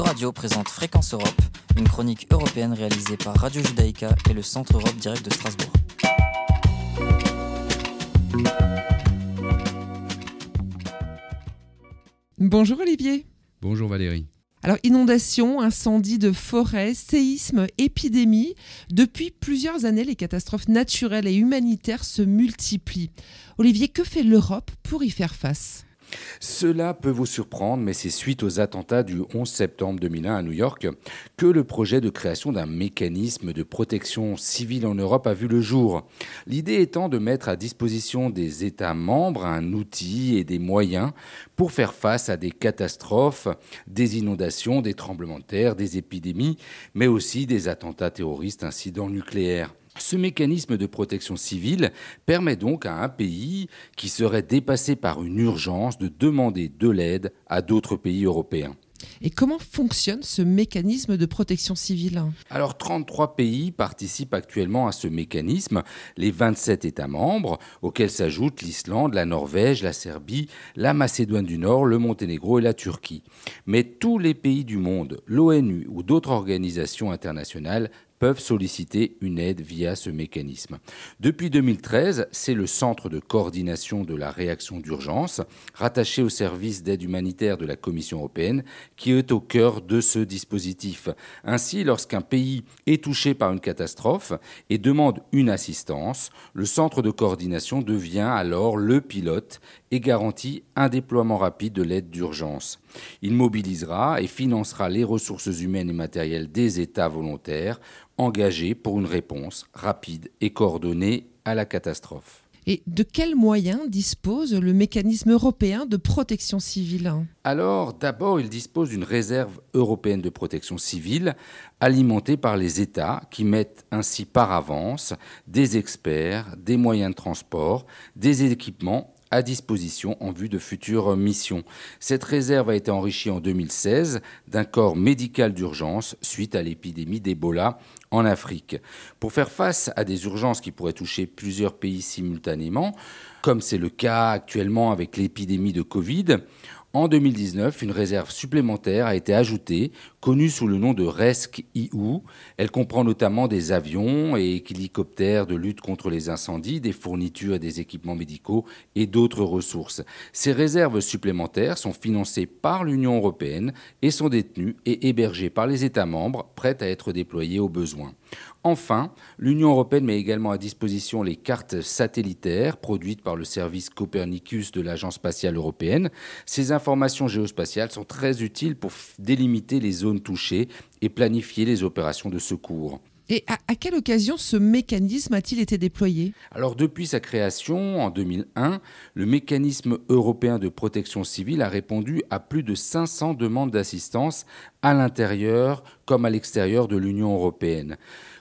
Radio présente Fréquence Europe, une chronique européenne réalisée par Radio Judaïka et le Centre Europe Direct de Strasbourg. Bonjour Olivier. Bonjour Valérie. Alors inondations, incendies de forêts, séismes, épidémies, depuis plusieurs années les catastrophes naturelles et humanitaires se multiplient. Olivier, que fait l'Europe pour y faire face cela peut vous surprendre, mais c'est suite aux attentats du 11 septembre 2001 à New York que le projet de création d'un mécanisme de protection civile en Europe a vu le jour. L'idée étant de mettre à disposition des États membres un outil et des moyens pour faire face à des catastrophes, des inondations, des tremblements de terre, des épidémies, mais aussi des attentats terroristes, incidents nucléaires. Ce mécanisme de protection civile permet donc à un pays qui serait dépassé par une urgence de demander de l'aide à d'autres pays européens. Et comment fonctionne ce mécanisme de protection civile Alors 33 pays participent actuellement à ce mécanisme, les 27 États membres, auxquels s'ajoutent l'Islande, la Norvège, la Serbie, la Macédoine du Nord, le Monténégro et la Turquie. Mais tous les pays du monde, l'ONU ou d'autres organisations internationales peuvent solliciter une aide via ce mécanisme. Depuis 2013, c'est le Centre de coordination de la réaction d'urgence, rattaché au service d'aide humanitaire de la Commission européenne, qui est au cœur de ce dispositif. Ainsi, lorsqu'un pays est touché par une catastrophe et demande une assistance, le Centre de coordination devient alors le pilote et garantit un déploiement rapide de l'aide d'urgence. Il mobilisera et financera les ressources humaines et matérielles des États volontaires engagés pour une réponse rapide et coordonnée à la catastrophe. Et de quels moyens dispose le mécanisme européen de protection civile Alors, d'abord, il dispose d'une réserve européenne de protection civile alimentée par les États qui mettent ainsi par avance des experts, des moyens de transport, des équipements à disposition en vue de futures missions. Cette réserve a été enrichie en 2016 d'un corps médical d'urgence suite à l'épidémie d'Ebola en Afrique. Pour faire face à des urgences qui pourraient toucher plusieurs pays simultanément, comme c'est le cas actuellement avec l'épidémie de Covid, en 2019, une réserve supplémentaire a été ajoutée, connue sous le nom de RESC-IU. Elle comprend notamment des avions et hélicoptères de lutte contre les incendies, des fournitures et des équipements médicaux et d'autres ressources. Ces réserves supplémentaires sont financées par l'Union européenne et sont détenues et hébergées par les États membres prêtes à être déployées au besoin. Enfin, l'Union européenne met également à disposition les cartes satellitaires produites par le service Copernicus de l'Agence spatiale européenne. Ces informations géospatiales sont très utiles pour délimiter les zones touchées et planifier les opérations de secours. Et à, quelle occasion ce mécanisme a-t-il été déployé Alors depuis sa création en 2001, le mécanisme européen de protection civile a répondu à plus de 500 demandes d'assistance à l'intérieur comme à l'extérieur de l'Union européenne.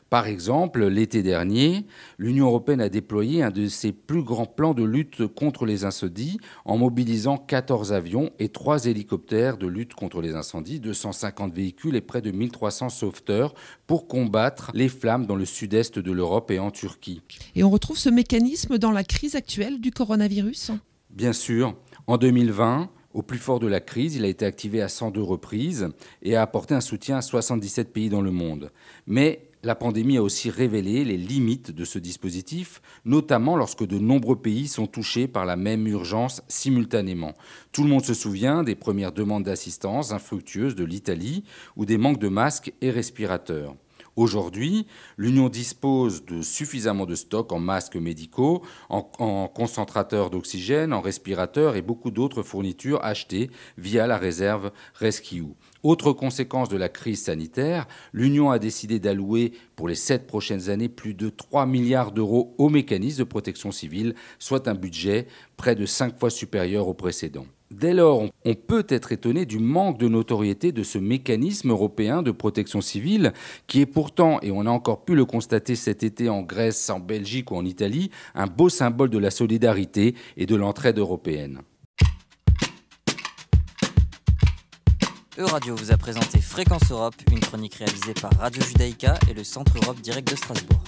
Par exemple, l'été dernier, l'Union européenne a déployé un de ses plus grands plans de lutte contre les incendies en mobilisant 14 avions et 3 hélicoptères de lutte contre les incendies, 250 véhicules et près de 1300 sauveteurs pour combattre les flammes dans le sud-est de l'Europe et en Turquie. Et on retrouve ce mécanisme dans la crise actuelle du coronavirus Bien sûr. En 2020, au plus fort de la crise, il a été activé à 102 reprises et a apporté un soutien à 77 pays dans le monde. Mais la pandémie a aussi révélé les limites de ce dispositif, notamment lorsque de nombreux pays sont touchés par la même urgence simultanément. Tout le monde se souvient des premières demandes d'assistance infructueuses de l'Italie ou des manques de masques et respirateurs. Aujourd'hui, l'Union dispose de suffisamment de stocks en masques médicaux, en, concentrateurs d'oxygène, en respirateurs et beaucoup d'autres fournitures achetées via la réserve Rescue. Autre conséquence de la crise sanitaire, l'Union a décidé d'allouer pour les sept prochaines années plus de 3 milliards d'euros au mécanisme de protection civile, soit un budget près de cinq fois supérieur au précédent. Dès lors, on peut être étonné du manque de notoriété de ce mécanisme européen de protection civile qui est pourtant, et on a encore pu le constater cet été en Grèce, en Belgique ou en Italie, un beau symbole de la solidarité et de l'entraide européenne. Euradio vous a présenté Fréquence Europe, une chronique réalisée par Radio Judaïka et le Centre Europe Direct de Strasbourg.